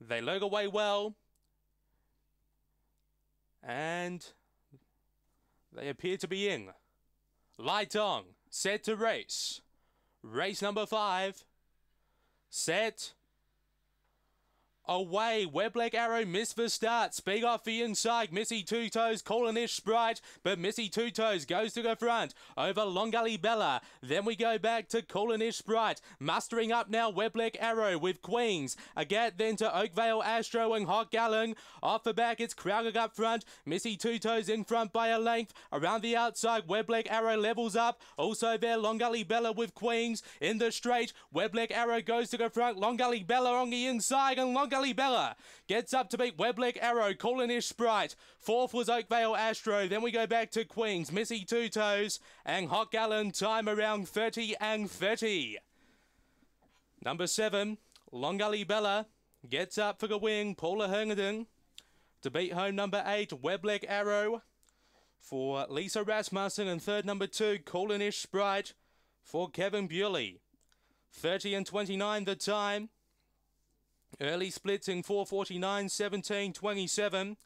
They log away well. And they appear to be in. Lai Tong, set to race. Race number five, set Away, web arrow miss for start. Speed off the inside. Missy Two Toes calling this sprite, but Missy Two Toes goes to the front over Longali Bella. Then we go back to Coolinish Sprite, mustering up now web arrow with Queens. Agat then to Oakvale Astro and Hot Gallon. Off the back, it's crowded up front. Missy Two Toes in front by a length. Around the outside, web arrow levels up. Also there, Longali Bella with Queens in the straight. Web arrow goes to the front. Longali Bella on the inside, and Longali Bella Gets up to beat Weblick Arrow, Colonish Sprite. Fourth was Oakvale Astro. Then we go back to Queens, Missy Two Toes, and Hot Gallon time around 30 and 30. Number seven, Longali Bella gets up for the win. Paula Hernandin to beat home number eight, Weblick Arrow. For Lisa Rasmussen and third number two, Colonish Sprite for Kevin Bewley. 30 and 29 the time. Early splits in 449, 17, 27.